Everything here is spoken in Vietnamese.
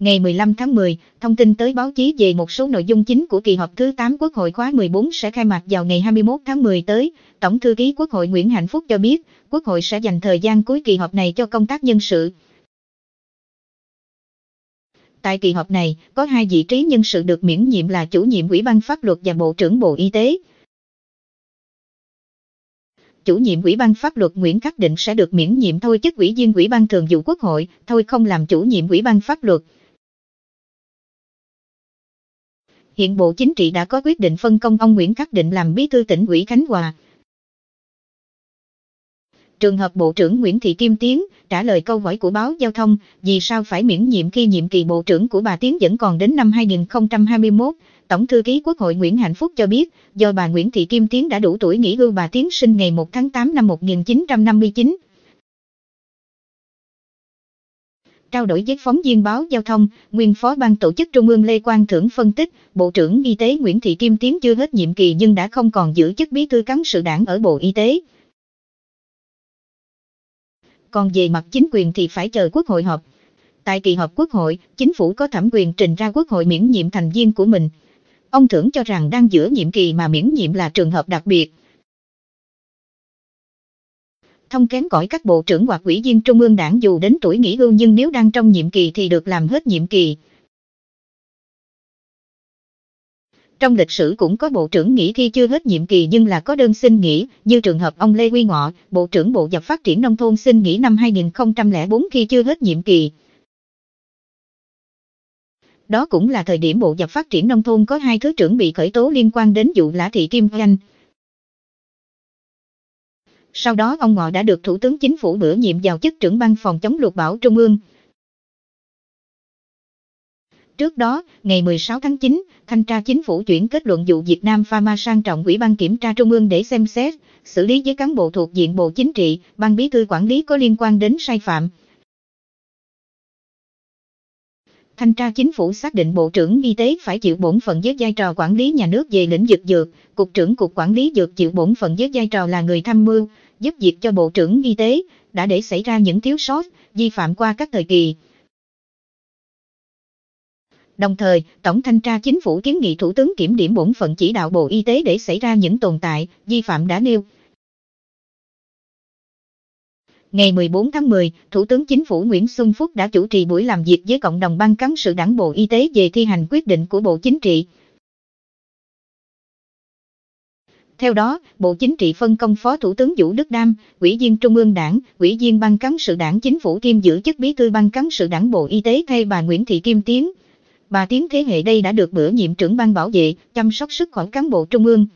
ngày 15 tháng 10, thông tin tới báo chí về một số nội dung chính của kỳ họp thứ 8 Quốc hội khóa 14 sẽ khai mạc vào ngày 21 tháng 10 tới. Tổng thư ký Quốc hội Nguyễn Hạnh Phúc cho biết, Quốc hội sẽ dành thời gian cuối kỳ họp này cho công tác nhân sự. Tại kỳ họp này, có hai vị trí nhân sự được miễn nhiệm là chủ nhiệm Ủy ban Pháp luật và Bộ trưởng Bộ Y tế. Chủ nhiệm Ủy ban Pháp luật Nguyễn Khắc Định sẽ được miễn nhiệm thôi chức Ủy viên Ủy ban Thường vụ Quốc hội, thôi không làm chủ nhiệm Ủy ban Pháp luật. hiện Bộ Chính trị đã có quyết định phân công ông Nguyễn Khắc Định làm bí thư tỉnh ủy Khánh Hòa. Trường hợp Bộ trưởng Nguyễn Thị Kim Tiến trả lời câu hỏi của báo Giao thông, vì sao phải miễn nhiệm khi nhiệm kỳ Bộ trưởng của bà Tiến vẫn còn đến năm 2021, Tổng thư ký Quốc hội Nguyễn Hạnh Phúc cho biết, do bà Nguyễn Thị Kim Tiến đã đủ tuổi nghỉ hưu bà Tiến sinh ngày 1 tháng 8 năm 1959, trao đổi với phóng viên báo giao thông, nguyên phó ban tổ chức Trung ương Lê Quang Thưởng phân tích, Bộ trưởng Y tế Nguyễn Thị Kim Tiến chưa hết nhiệm kỳ nhưng đã không còn giữ chức bí thư cán sự đảng ở Bộ Y tế. Còn về mặt chính quyền thì phải chờ Quốc hội họp. Tại kỳ họp Quốc hội, chính phủ có thẩm quyền trình ra Quốc hội miễn nhiệm thành viên của mình. Ông Thưởng cho rằng đang giữa nhiệm kỳ mà miễn nhiệm là trường hợp đặc biệt. Thông kém gọi các bộ trưởng hoặc ủy viên Trung ương Đảng dù đến tuổi nghỉ hưu nhưng nếu đang trong nhiệm kỳ thì được làm hết nhiệm kỳ. Trong lịch sử cũng có bộ trưởng nghỉ khi chưa hết nhiệm kỳ nhưng là có đơn xin nghỉ, như trường hợp ông Lê Quy Ngọ, Bộ trưởng Bộ Dập Phát triển Nông thôn xin nghỉ năm 2004 khi chưa hết nhiệm kỳ. Đó cũng là thời điểm Bộ Dập Phát triển Nông thôn có hai thứ trưởng bị khởi tố liên quan đến vụ Lã Thị Kim Anh sau đó ông Ngọ đã được Thủ tướng Chính phủ bổ nhiệm vào chức trưởng ban phòng chống lụt bão Trung ương. Trước đó, ngày 16 tháng 9, Thanh tra Chính phủ chuyển kết luận vụ Việt Nam Pharma sang trọng Ủy ban Kiểm tra Trung ương để xem xét, xử lý với cán bộ thuộc diện Bộ Chính trị, Ban Bí thư quản lý có liên quan đến sai phạm. Thanh tra Chính phủ xác định Bộ trưởng Y tế phải chịu bổn phận với vai trò quản lý nhà nước về lĩnh vực dược, Cục trưởng Cục Quản lý Dược chịu bổn phận với vai trò là người tham mưu, giúp việc cho Bộ trưởng Y tế, đã để xảy ra những thiếu sót, vi phạm qua các thời kỳ. Đồng thời, Tổng Thanh tra Chính phủ kiến nghị Thủ tướng kiểm điểm bổn phận chỉ đạo Bộ Y tế để xảy ra những tồn tại, vi phạm đã nêu. Ngày 14 tháng 10, Thủ tướng Chính phủ Nguyễn Xuân Phúc đã chủ trì buổi làm việc với cộng đồng ban cán sự đảng Bộ Y tế về thi hành quyết định của Bộ Chính trị. Theo đó, Bộ Chính trị phân công Phó Thủ tướng Vũ Đức Đam, Ủy viên Trung ương Đảng, Ủy viên Ban cán sự Đảng Chính phủ kiêm giữ chức Bí thư Ban cán sự Đảng Bộ Y tế thay bà Nguyễn Thị Kim Tiến. Bà Tiến thế hệ đây đã được bữa nhiệm trưởng ban bảo vệ, chăm sóc sức khỏe cán bộ Trung ương.